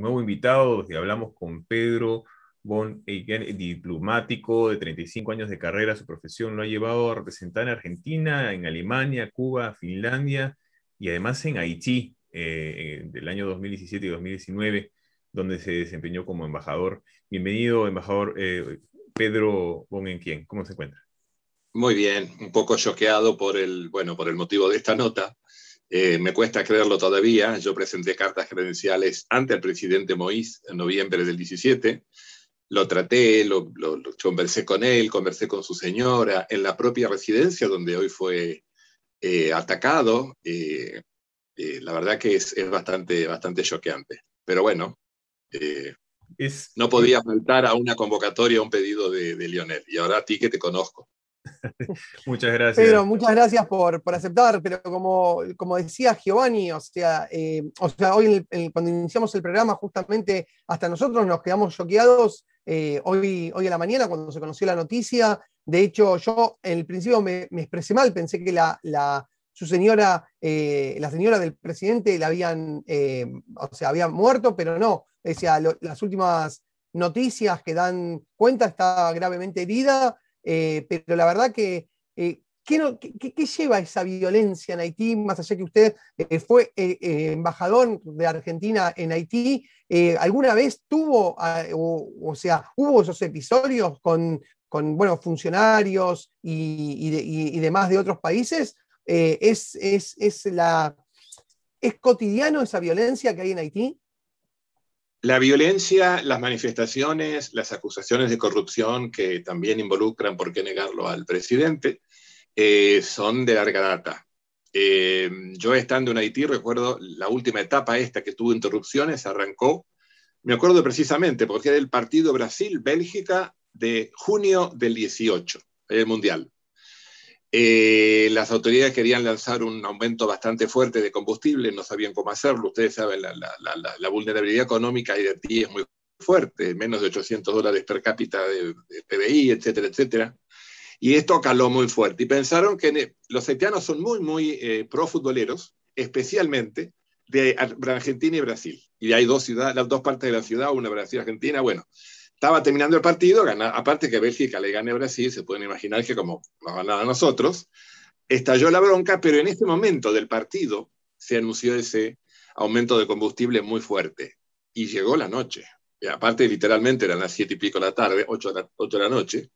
nuevo invitado. Hablamos con Pedro Bon diplomático de 35 años de carrera. Su profesión lo ha llevado a representar en Argentina, en Alemania, Cuba, Finlandia y además en Haití del eh, año 2017 y 2019, donde se desempeñó como embajador. Bienvenido, embajador eh, Pedro Bon Enquien. ¿Cómo se encuentra? Muy bien, un poco choqueado por el, bueno, por el motivo de esta nota, eh, me cuesta creerlo todavía. Yo presenté cartas credenciales ante el presidente Moïse en noviembre del 17. Lo traté, lo, conversé con él, conversé con su señora, en la propia residencia donde hoy fue eh, atacado. Eh, la verdad que es, es bastante choqueante. Pero bueno, no podía faltar a una convocatoria, a un pedido de Lionel. Y ahora a ti que te conozco. muchas gracias. Pero muchas gracias por, aceptar, pero como, decía Giovanni, o sea, eh, hoy cuando iniciamos el programa, justamente hasta nosotros nos quedamos choqueados eh, hoy, hoy a la mañana cuando se conoció la noticia. De hecho, yo en el principio me, expresé mal, pensé que la, su señora, eh, la señora del presidente la habían, o había muerto, pero no. decía, las últimas noticias que dan cuenta está gravemente herida eh, pero la verdad que, eh, ¿qué, lleva esa violencia en Haití? Más allá que usted eh, fue embajador de Argentina en Haití, ¿alguna vez tuvo, ah, o, sea, hubo esos episodios con, con funcionarios y, demás de otros países? ¿es, es, es, la, ¿Es cotidiano esa violencia que hay en Haití? La violencia, las manifestaciones, las acusaciones de corrupción que también involucran, por qué negarlo, al presidente, eh, son de larga data. Eh, yo estando en Haití, recuerdo la última etapa esta que tuvo interrupciones, arrancó, me acuerdo precisamente, porque era el partido Brasil-Bélgica de junio del 18, el Mundial. Eh, las autoridades querían lanzar un aumento bastante fuerte de combustible, no sabían cómo hacerlo. Ustedes saben, la, vulnerabilidad económica de ti es muy fuerte, menos de 800 dólares per cápita de, PBI, etcétera, etcétera. Y esto caló muy fuerte. Y pensaron que e, los haitianos son muy, muy eh, pro futboleros, especialmente de Argentina y Brasil. Y hay dos ciudades, las dos partes de la ciudad, una Brasil Argentina. Bueno, estaba terminando el partido, aparte que Bélgica le gane a Brasil, se pueden imaginar que como no ganaba a nosotros, estalló la bronca, pero en ese momento del partido se anunció ese aumento de combustible muy fuerte y llegó la noche. Y aparte, literalmente eran las siete y pico de la tarde, ocho de la, noche,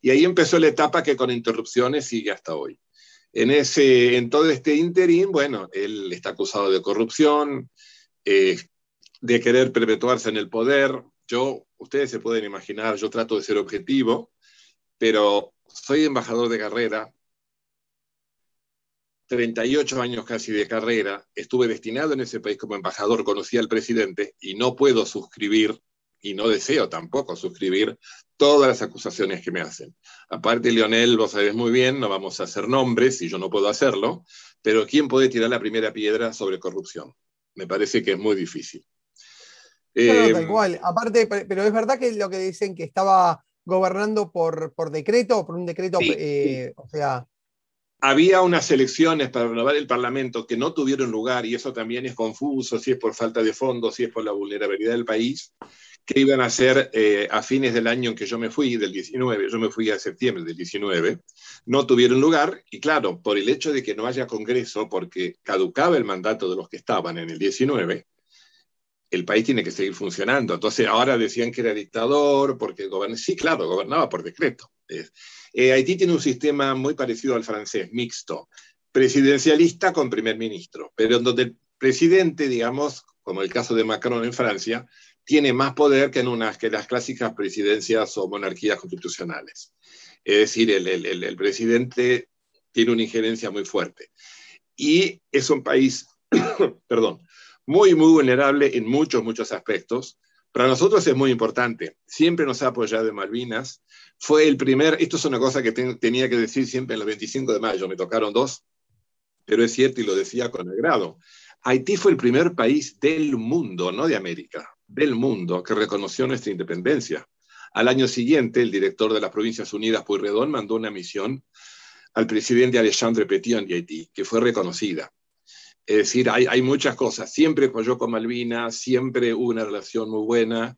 y ahí empezó la etapa que con interrupciones sigue hasta hoy. En, ese, en todo este interín, bueno, él está acusado de corrupción, eh, de querer perpetuarse en el poder. Yo ustedes se pueden imaginar, yo trato de ser objetivo, pero soy embajador de carrera, 38 años casi de carrera, estuve destinado en ese país como embajador, conocí al presidente y no puedo suscribir, y no deseo tampoco suscribir, todas las acusaciones que me hacen. Aparte, Leonel, vos sabés muy bien, no vamos a hacer nombres y yo no puedo hacerlo, pero ¿quién puede tirar la primera piedra sobre corrupción? Me parece que es muy difícil. Eh, cual. Aparte, pero es verdad que lo que dicen que estaba gobernando por, por decreto, por un decreto, eh, o sea... Había unas elecciones para renovar el Parlamento que no tuvieron lugar, y eso también es confuso, si es por falta de fondos, si es por la vulnerabilidad del país, que iban a ser eh, a fines del año en que yo me fui, del 19, yo me fui a septiembre del 19, no tuvieron lugar, y claro, por el hecho de que no haya Congreso, porque caducaba el mandato de los que estaban en el 19, el país tiene que seguir funcionando. Entonces, ahora decían que era dictador, porque gobernaba. Sí, claro, gobernaba por decreto. Eh, Haití tiene un sistema muy parecido al francés, mixto, presidencialista con primer ministro, pero en donde el presidente, digamos, como el caso de Macron en Francia, tiene más poder que en unas, que las clásicas presidencias o monarquías constitucionales. Es decir, el presidente tiene una injerencia muy fuerte. Y es un país, perdón, muy, muy vulnerable en muchos, muchos aspectos. Para nosotros es muy importante. Siempre nos ha apoyado Malvinas. Fue el primer, esto es una cosa que tenía que decir siempre en los 25 de mayo, me tocaron dos, pero es cierto y lo decía con agrado. Haití fue el primer país del mundo, no de América, del mundo, que reconoció nuestra independencia. Al año siguiente, el director de las Provincias Unidas, redón mandó una misión al presidente Alexandre Petion de Haití, que fue reconocida. Es decir, hay, muchas cosas. Siempre yo con Malvina, siempre hubo una relación muy buena.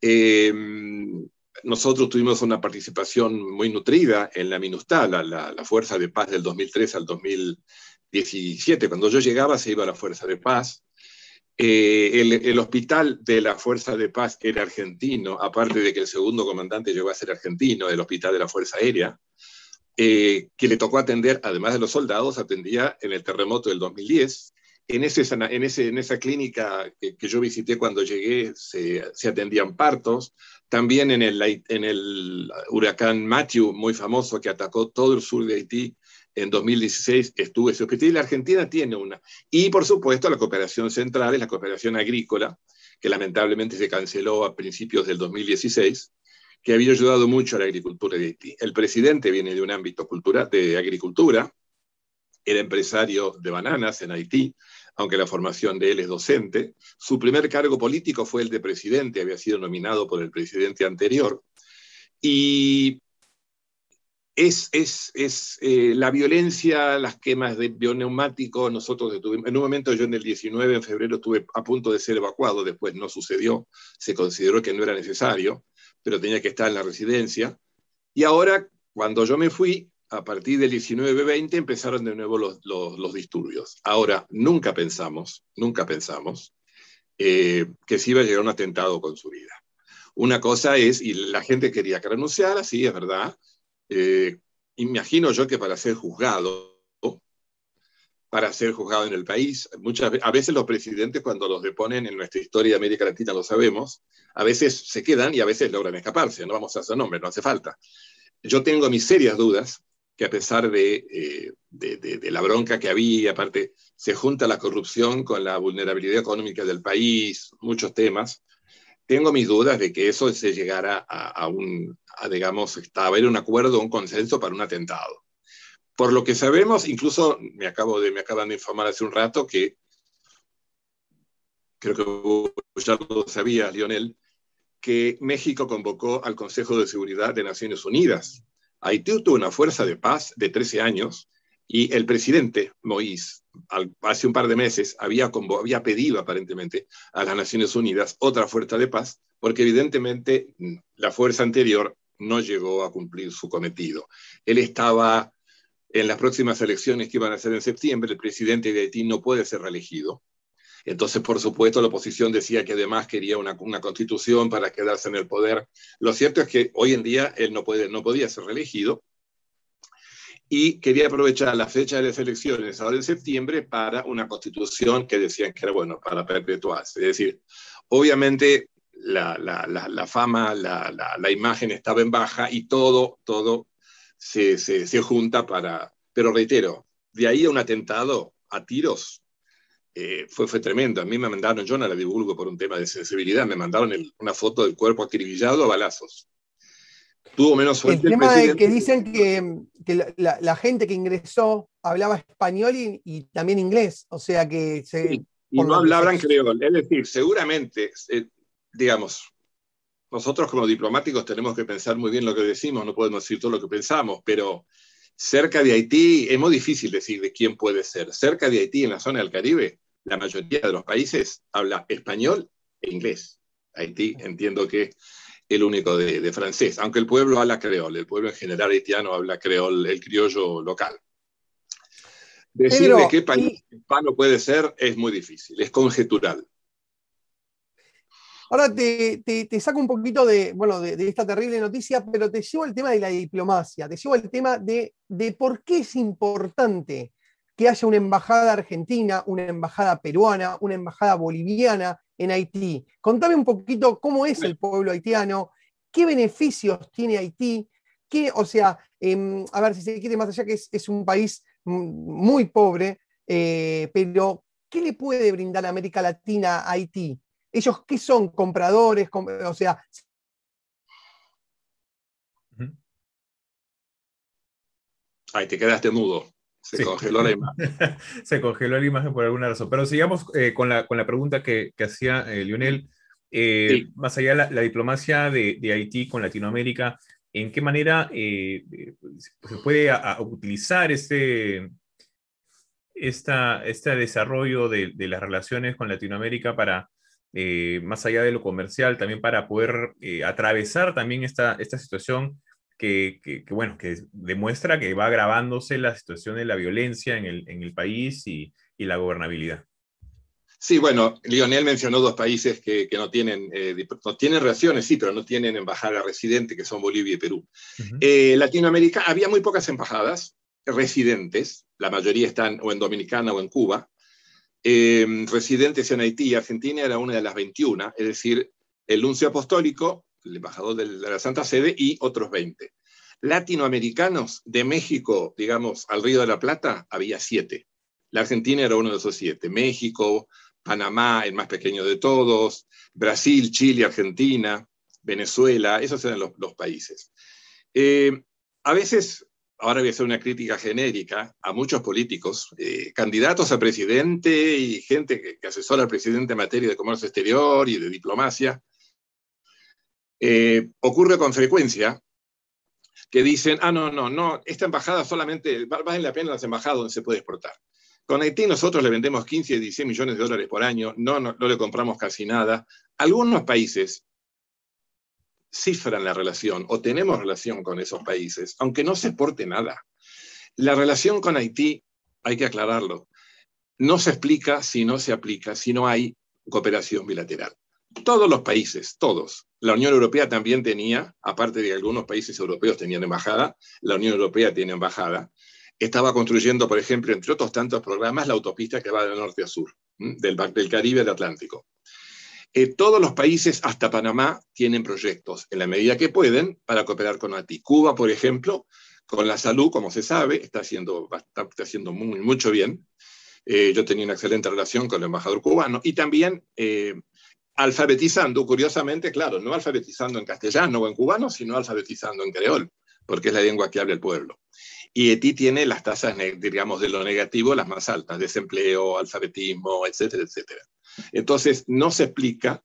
Em, nosotros tuvimos una participación muy nutrida en la MINUSTA, la, Fuerza de Paz del 2003 al 2017. Cuando yo llegaba se iba a la Fuerza de Paz. Eh, el, el, hospital de la Fuerza de Paz era argentino, aparte de que el segundo comandante llegó a ser argentino, el hospital de la Fuerza Aérea. Eh, que le tocó atender, además de los soldados, atendía en el terremoto del 2010. En, en, esa clínica que, yo visité cuando llegué se, atendían partos. También en el, en el, huracán Matthew, muy famoso, que atacó todo el sur de Haití en 2016, estuve ese y la Argentina tiene una. Y por supuesto la cooperación central es la cooperación agrícola, que lamentablemente se canceló a principios del 2016 que había ayudado mucho a la agricultura de Haití. El presidente viene de un ámbito cultural, de agricultura, era empresario de bananas en Haití, aunque la formación de él es docente. Su primer cargo político fue el de presidente, había sido nominado por el presidente anterior. Y es, es, es eh, la violencia, las quemas de neumáticos, nosotros estuvimos, en un momento yo en el 19, de febrero, estuve a punto de ser evacuado, después no sucedió, se consideró que no era necesario pero tenía que estar en la residencia. Y ahora, cuando yo me fui, a partir del 19-20 empezaron de nuevo los, disturbios. Ahora, nunca pensamos, nunca pensamos eh, que se iba a llegar un atentado con su vida. Una cosa es, y la gente quería que renunciara, sí, es verdad. Eh, imagino yo que para ser juzgado para ser juzgado en el país. Muchas, a veces los presidentes cuando los deponen en nuestra historia de América Latina lo sabemos, a veces se quedan y a veces logran escaparse, no vamos a hacer nombre, no hace falta. Yo tengo mis serias dudas que a pesar de, eh, la bronca que había, aparte se junta la corrupción con la vulnerabilidad económica del país, muchos temas, tengo mis dudas de que eso se llegara a, un, a, digamos, a haber un acuerdo, un consenso para un atentado. Por lo que sabemos, incluso me, acabo de, me acaban de informar hace un rato que, creo que ya lo sabía, Lionel, que México convocó al Consejo de Seguridad de Naciones Unidas. Haití tuvo una fuerza de paz de 13 años y el presidente Moïse, hace un par de meses, había pedido aparentemente a las Naciones Unidas otra fuerza de paz, porque evidentemente la fuerza anterior no llegó a cumplir su cometido. Él estaba en las próximas elecciones que iban a ser en septiembre, el presidente de Haití no puede ser reelegido. Entonces, por supuesto, la oposición decía que además quería una, constitución para quedarse en el poder. Lo cierto es que hoy en día él no, puede, no podía ser reelegido y quería aprovechar la fecha de las elecciones, ahora en septiembre, para una constitución que decían que era bueno, para perpetuarse. Es decir, obviamente la, la fama, la, imagen estaba en baja y todo, todo se, junta para... Pero reitero, de ahí a un atentado a tiros eh, fue, fue tremendo. A mí me mandaron, yo no la divulgo por un tema de sensibilidad, me mandaron una foto del cuerpo acribillado a balazos. Tuvo menos suerte. El tema el que dicen que, la, gente que ingresó hablaba español y, también inglés, o sea que... Se, y no hablaban creol. Es decir, seguramente, eh, digamos, nosotros como diplomáticos tenemos que pensar muy bien lo que decimos, no podemos decir todo lo que pensamos, pero cerca de Haití es muy difícil decir de quién puede ser. Cerca de Haití, en la zona del Caribe, la mayoría de los países habla español e inglés. Haití entiendo que es el único de, francés, aunque el pueblo habla creol, el pueblo en general haitiano habla creol, el criollo local. Decir de qué país hispano puede ser es muy difícil, es conjetural. Ahora te, te, saco un poquito de, esta terrible noticia, pero te llevo al tema de la diplomacia, te llevo al tema de, por qué es importante que haya una embajada argentina, una embajada peruana, una embajada boliviana en Haití. Contame un poquito cómo es el pueblo haitiano, qué beneficios tiene Haití, qué, o sea, em, a ver si se quiere más allá que es, un país muy pobre, eh, pero ¿qué le puede brindar América Latina a Haití? ellos qué son compradores, o sea... Ay, te quedaste mudo. Se congeló la imagen. Se congeló la imagen por alguna razón. Pero sigamos eh, con, la, pregunta que, hacía eh, Lionel. Eh, más allá de la, diplomacia de, Haití con Latinoamérica, ¿en qué manera se puede utilizar este, esta, este desarrollo de, las relaciones con Latinoamérica para eh, más allá de lo comercial, también para poder eh, atravesar también esta, esta situación que, bueno, que demuestra que va agravándose la situación de la violencia en el, en el país y, la gobernabilidad. Sí, bueno, Lionel mencionó dos países que, no, tienen, eh, no tienen relaciones, sí, pero no tienen embajada residente, que son Bolivia y Perú. Latinoamérica, había muy pocas embajadas residentes, la mayoría están o en Dominicana o en Cuba. Em, residentes en Haití y Argentina era una de las 21, es decir, el nuncio apostólico, el embajador de la Santa Sede y otros 20. Latinoamericanos de México, digamos, al Río de la Plata, había siete. La Argentina era uno de esos siete. México, Panamá, el más pequeño de todos, Brasil, Chile, Argentina, Venezuela, esos eran los, países. Eh, a veces ahora voy a hacer una crítica genérica a muchos políticos, eh, candidatos a presidente y gente que, asesora al presidente en materia de comercio exterior y de diplomacia, eh, ocurre con frecuencia que dicen, ah, no, no, no, esta embajada solamente, vale la pena las embajadas donde se puede exportar. Con Haití nosotros le vendemos 15, 16 millones de dólares por año, no, no, no le compramos casi nada. Algunos países cifran la relación o tenemos relación con esos países, aunque no se exporte nada. La relación con Haití, hay que aclararlo, no se explica si no se aplica, si no hay cooperación bilateral. Todos los países, todos. La Unión Europea también tenía, aparte de algunos países europeos tenían embajada, la Unión Europea tiene embajada. Estaba construyendo, por ejemplo, entre otros tantos programas, la autopista que va del norte a sur, del, del Caribe al Atlántico todos los países, hasta Panamá, tienen proyectos en la medida que pueden para cooperar con ATI. Cuba, por ejemplo, con la salud, como se sabe, está haciendo, haciendo muy, mucho bien. Eh, yo tenía una excelente relación con el embajador cubano y también eh, alfabetizando, curiosamente, claro, no alfabetizando en castellano o en cubano, sino alfabetizando en creol, porque es la lengua que habla el pueblo. Y Haití tiene las tasas, digamos, de lo negativo las más altas, desempleo, alfabetismo, etcétera, etcétera. Entonces, no se explica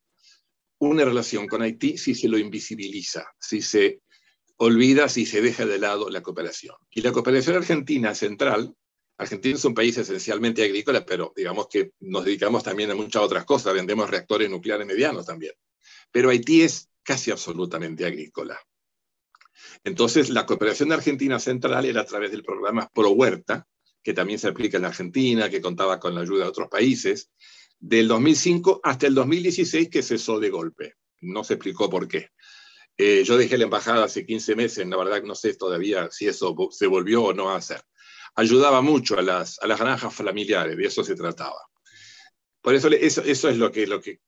una relación con Haití si se lo invisibiliza, si se olvida, si se deja de lado la cooperación. Y la cooperación argentina central, Argentina es un país esencialmente agrícola, pero digamos que nos dedicamos también a muchas otras cosas, vendemos reactores nucleares medianos también. Pero Haití es casi absolutamente agrícola. Entonces, la cooperación de argentina central era a través del programa Pro Huerta, que también se aplica en Argentina, que contaba con la ayuda de otros países, del 2005 hasta el 2016 que cesó de golpe. No se explicó por qué. Eh, yo dejé la embajada hace 15 meses, la verdad no sé todavía si eso se volvió o no a hacer. Ayudaba mucho a las, a granjas familiares, de eso se trataba. Por eso, eso, es lo que, lo que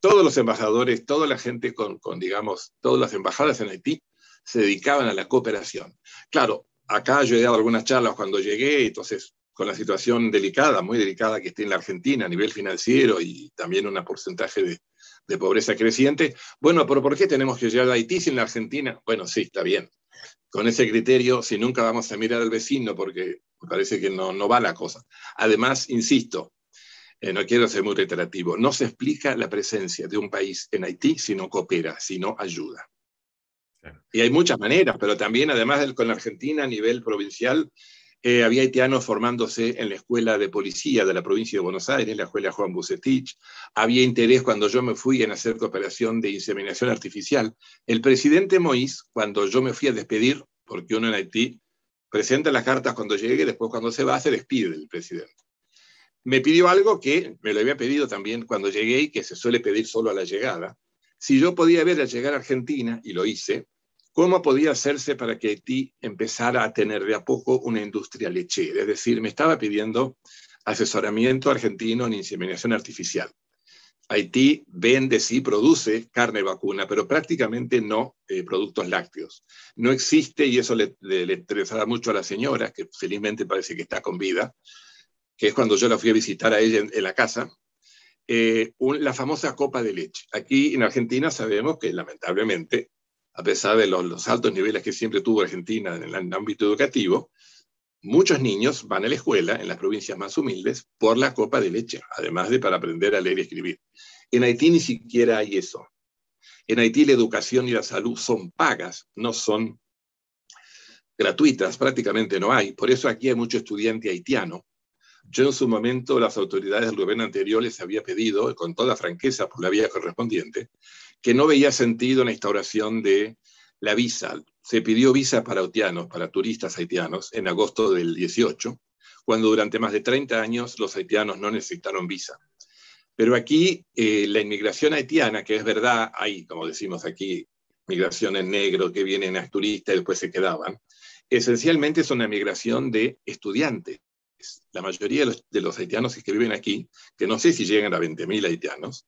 todos los embajadores, toda la gente con, con, digamos, todas las embajadas en Haití se dedicaban a la cooperación. Claro, acá yo he dado algunas charlas cuando llegué, entonces con la situación delicada, muy delicada que está en la Argentina a nivel financiero y también un porcentaje de, pobreza creciente. Bueno, pero ¿por qué tenemos que llegar a Haití sin la Argentina? Bueno, sí, está bien. Con ese criterio, si nunca vamos a mirar al vecino, porque me parece que no, va la cosa. Además, insisto, eh, no quiero ser muy reiterativo, no se explica la presencia de un país en Haití si no coopera, si no ayuda. Y hay muchas maneras, pero también, además con la Argentina a nivel provincial, eh, había haitianos formándose en la escuela de policía de la provincia de Buenos Aires, la escuela Juan Bucetich. Había interés cuando yo me fui en hacer cooperación de inseminación artificial. El presidente Mois cuando yo me fui a despedir, porque uno en Haití presenta las cartas cuando llegue, después cuando se va se despide el presidente. Me pidió algo que me lo había pedido también cuando llegué y que se suele pedir solo a la llegada. Si yo podía ver al llegar a Argentina, y lo hice, ¿Cómo podía hacerse para que Haití empezara a tener de a poco una industria lechera? Es decir, me estaba pidiendo asesoramiento argentino en inseminación artificial. Haití vende, sí, produce carne vacuna, pero prácticamente no eh, productos lácteos. No existe, y eso le, le, interesaba mucho a la señora, que felizmente parece que está con vida, que es cuando yo la fui a visitar a ella en, la casa, eh, la famosa copa de leche. Aquí en Argentina sabemos que lamentablemente a pesar de los, altos niveles que siempre tuvo Argentina en el ámbito educativo, muchos niños van a la escuela en las provincias más humildes por la copa de leche, además de para aprender a leer y escribir. En Haití ni siquiera hay eso. En Haití la educación y la salud son pagas, no son gratuitas, prácticamente no hay. Por eso aquí hay mucho estudiante haitiano. Yo en su momento, las autoridades del gobierno anterior les había pedido, con toda franqueza, por la vía correspondiente, que no veía sentido en la instauración de la visa. Se pidió visa para haitianos, para turistas haitianos, en agosto del 18, cuando durante más de 30 años los haitianos no necesitaron visa. Pero aquí eh, la inmigración haitiana, que es verdad, hay, como decimos aquí, migraciones negros que vienen a turistas y después se quedaban, esencialmente es una migración de estudiantes. La mayoría de los, de los haitianos que viven aquí, que no sé si llegan a 20.000 haitianos,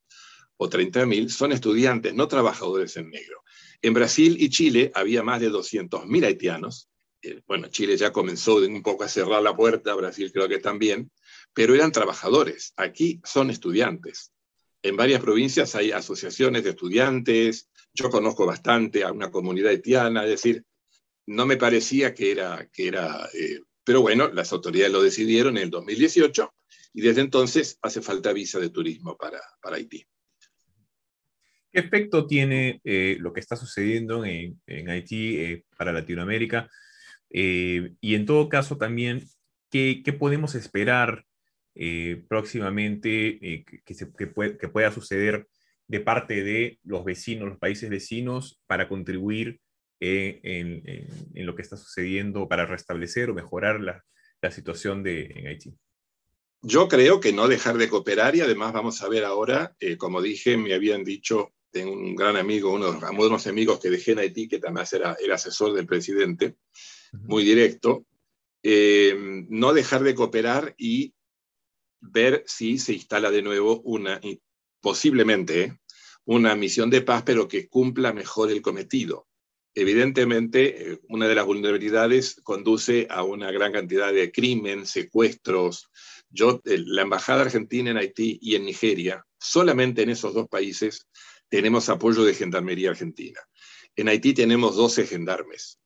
o 30.000 son estudiantes, no trabajadores en negro. En Brasil y Chile había más de 200.000 haitianos. Eh, bueno, Chile ya comenzó un poco a cerrar la puerta, Brasil creo que también, pero eran trabajadores. Aquí son estudiantes. En varias provincias hay asociaciones de estudiantes. Yo conozco bastante a una comunidad haitiana, es decir, no me parecía que era... Que era eh, pero bueno, las autoridades lo decidieron en el 2018 y desde entonces hace falta visa de turismo para, para Haití. ¿Qué efecto tiene eh, lo que está sucediendo en, Haití eh, para Latinoamérica? Eh, y en todo caso también, ¿qué, podemos esperar próximamente que, pueda suceder de parte de los vecinos, los países vecinos, para contribuir en, lo que está sucediendo, para restablecer o mejorar la, situación de, en Haití? Yo creo que no dejar de cooperar y además vamos a ver ahora, como dije, me habían dicho tengo un gran amigo, uno de los amigos que dejé en Haití, que también era, el asesor del presidente, muy directo, eh, no dejar de cooperar y ver si se instala de nuevo una, posiblemente, eh, una misión de paz, pero que cumpla mejor el cometido. Evidentemente, eh, una de las vulnerabilidades conduce a una gran cantidad de crimen, secuestros. Yo, la Embajada Argentina en Haití y en Nigeria, solamente en esos dos países, tenemos apoyo de Gendarmería Argentina. En Haití tenemos 12 gendarmes.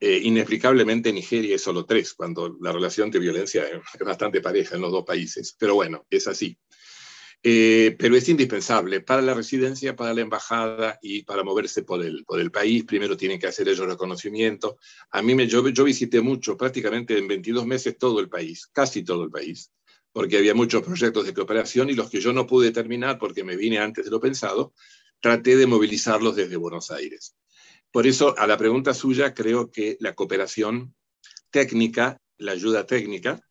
Eh, inexplicablemente en Nigeria es solo tres, cuando la relación de violencia es bastante pareja en los dos países. Pero bueno, es así. Eh, pero es indispensable para la residencia, para la embajada y para moverse por el, por el país. Primero tienen que hacer ellos reconocimiento. A mí me, yo, yo visité mucho, prácticamente en 22 meses todo el país, casi todo el país porque había muchos proyectos de cooperación y los que yo no pude terminar porque me vine antes de lo pensado, traté de movilizarlos desde Buenos Aires. Por eso, a la pregunta suya, creo que la cooperación técnica, la ayuda técnica,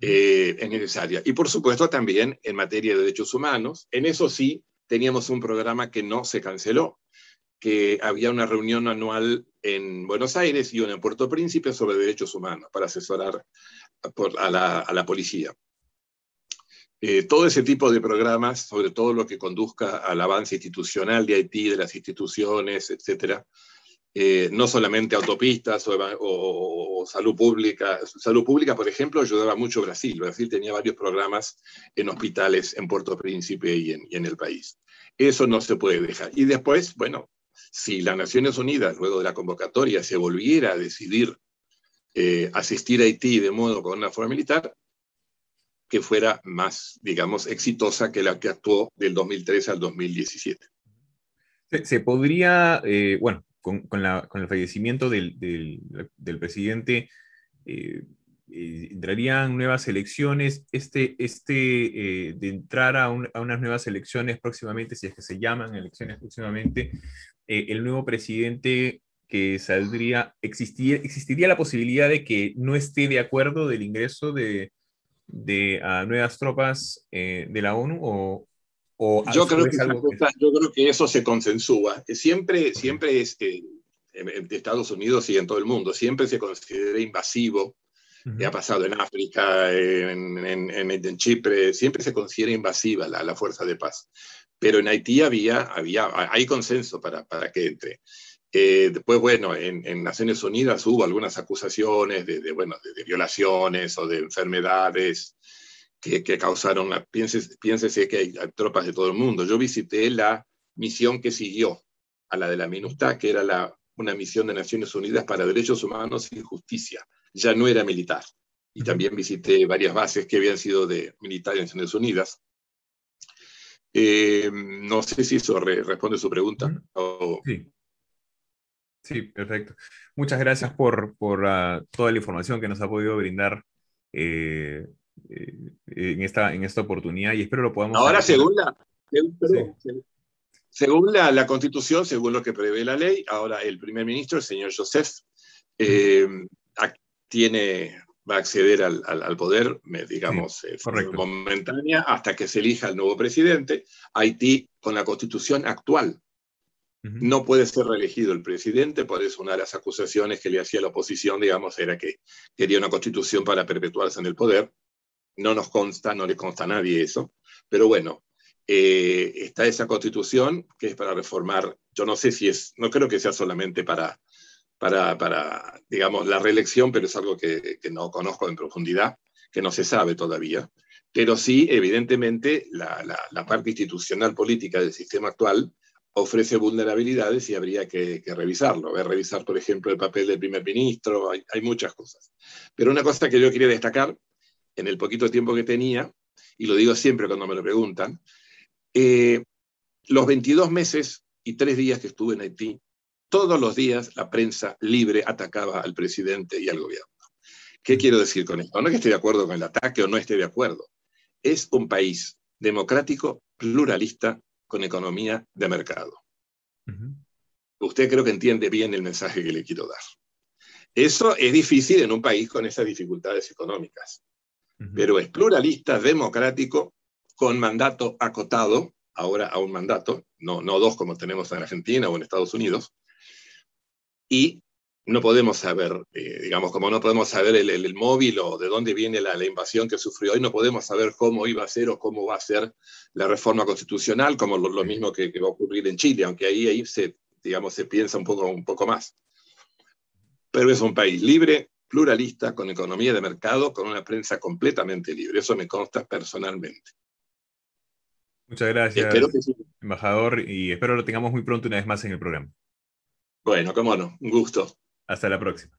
eh, es necesaria. Y por supuesto también en materia de derechos humanos. En eso sí, teníamos un programa que no se canceló, que había una reunión anual en Buenos Aires y una en Puerto Príncipe sobre derechos humanos para asesorar a la policía. Eh, todo ese tipo de programas, sobre todo lo que conduzca al avance institucional de Haití, de las instituciones, etcétera, eh, no solamente autopistas o, salud pública. Salud pública, por ejemplo, ayudaba mucho Brasil. Brasil tenía varios programas en hospitales en Puerto Príncipe y en, el país. Eso no se puede dejar. Y después, bueno, si las Naciones Unidas, luego de la convocatoria, se volviera a decidir eh, asistir a Haití de modo con una forma militar, que fuera más, digamos, exitosa que la que actuó del 2003 al 2017. Se, podría, eh, bueno, con, el fallecimiento del, presidente, eh, eh, entrarían nuevas elecciones. Este, este de entrar a, unas nuevas elecciones próximamente, si es que se llaman elecciones próximamente, el nuevo presidente que saldría, existiría la posibilidad de que no esté de acuerdo del ingreso de, de nuevas tropas eh, de la ONU o, o yo, creo que yo creo que eso se consensúa. Eh, siempre, siempre es, eh, de Estados Unidos y en todo el mundo, siempre se considera invasivo. Ya Ha pasado en África, en, en, Chipre, siempre se considera invasiva la, fuerza de paz. Pero en Haití había, había hay consenso para que entre. Eh, después, bueno, en, Naciones Unidas hubo algunas acusaciones de, bueno, de, violaciones o de enfermedades que, causaron, piénsese, que hay, tropas de todo el mundo. Yo visité la misión que siguió a la de la MINUSTA, que era la, una misión de Naciones Unidas para Derechos Humanos y Justicia. Ya no era militar. Y también visité varias bases que habían sido de militares de Naciones Unidas. Eh, no sé si eso responde a su pregunta. O... Sí. Sí, perfecto. Muchas gracias por, ah, toda la información que nos ha podido brindar eh, eh, en, esta, en esta oportunidad y espero lo podamos... Ahora, según la, según, la, Constitución, según lo que prevé la ley, ahora el primer ministro, el señor Joseph, eh, tiene, va a acceder al, al, poder, digamos, forma momentánea, hasta que se elija el nuevo presidente. Haití, con la Constitución actual, no puede ser reelegido el presidente, por eso una de las acusaciones que le hacía la oposición, digamos, era que quería una constitución para perpetuarse en el poder. No nos consta, no le consta a nadie eso. Pero bueno, eh, está esa constitución que es para reformar, yo no sé si es, no creo que sea solamente para, para, para digamos, la reelección, pero es algo que, no conozco en profundidad, que no se sabe todavía. Pero sí, evidentemente, la parte institucional política del sistema actual ofrece vulnerabilidades y habría que, revisarlo. Revisar, por ejemplo, el papel del primer ministro, hay, muchas cosas. Pero una cosa que yo quería destacar en el poquito tiempo que tenía, y lo digo siempre cuando me lo preguntan, eh, los 22 meses y tres días que estuve en Haití, todos los días la prensa libre atacaba al presidente y al gobierno. ¿Qué quiero decir con esto? No es que esté de acuerdo con el ataque o no esté de acuerdo. Es un país democrático, pluralista, con economía de mercado. Usted creo que entiende bien el mensaje que le quiero dar. Eso es difícil en un país con esas dificultades económicas, pero es pluralista, democrático, con mandato acotado, ahora a un mandato, no, no dos como tenemos en Argentina o en Estados Unidos, y no podemos saber, eh, digamos, como no podemos saber el, móvil o de dónde viene la, invasión que sufrió hoy, no podemos saber cómo iba a ser o cómo va a ser la reforma constitucional, como lo, mismo que, va a ocurrir en Chile, aunque ahí, ahí se, digamos, se piensa un poco, un poco más. Pero es un país libre, pluralista, con economía de mercado, con una prensa completamente libre. Eso me consta personalmente. Muchas gracias, embajador, y espero lo tengamos muy pronto una vez más en el programa. Bueno, cómo no, un gusto. Hasta la próxima.